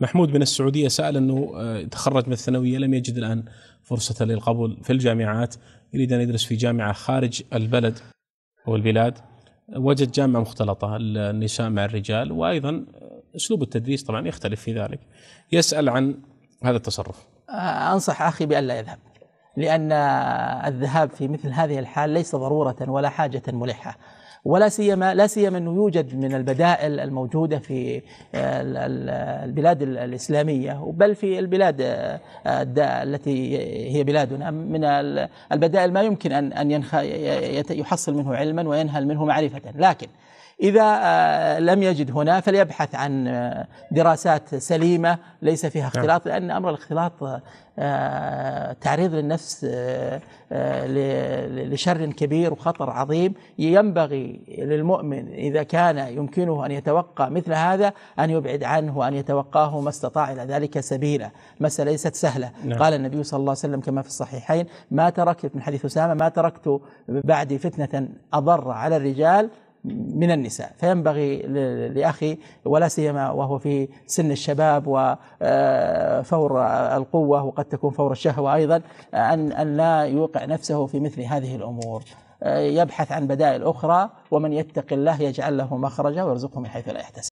محمود من السعوديه سال انه آه، تخرج من الثانويه لم يجد الان فرصه للقبول في الجامعات يريد ان يدرس في جامعه خارج البلد او البلاد وجد جامعه مختلطه النساء مع الرجال وايضا اسلوب التدريس طبعا يختلف في ذلك يسال عن هذا التصرف آه، انصح اخي بألا يذهب لأن الذهاب في مثل هذه الحال ليس ضرورة ولا حاجة ملحة ولا سيما لا سيما انه يوجد من البدائل الموجوده في آه، البلاد الاسلاميه بل في البلاد آه، التي هي بلادنا من البدائل ما يمكن ان ان ينخ يحصل منه علما وينهل منه معرفه لكن إذا آه، لم يجد هنا فليبحث عن دراسات سليمة ليس فيها نعم. اختلاط لأن أمر الاختلاط تعريض للنفس لشر كبير وخطر عظيم ينبغي للمؤمن إذا كان يمكنه أن يتوقع مثل هذا أن يبعد عنه وأن يتوقاه ما استطاع إلى ذلك سبيلا مسألة ليست سهلة نعم. قال النبي صلى الله عليه وسلم كما في الصحيحين ما تركت من حديث أسامة ما تركت بعدي فتنة أضر على الرجال من النساء فينبغي لأخي ولا سيما وهو في سن الشباب وفور آه، القوة وقد تكون فور الشهوة أيضا أن أن لا يوقع نفسه في مثل هذه الأمور آه، يبحث عن بدائل أخرى ومن يتق الله يجعل له مخرجا ويرزقه من حيث لا يحتسب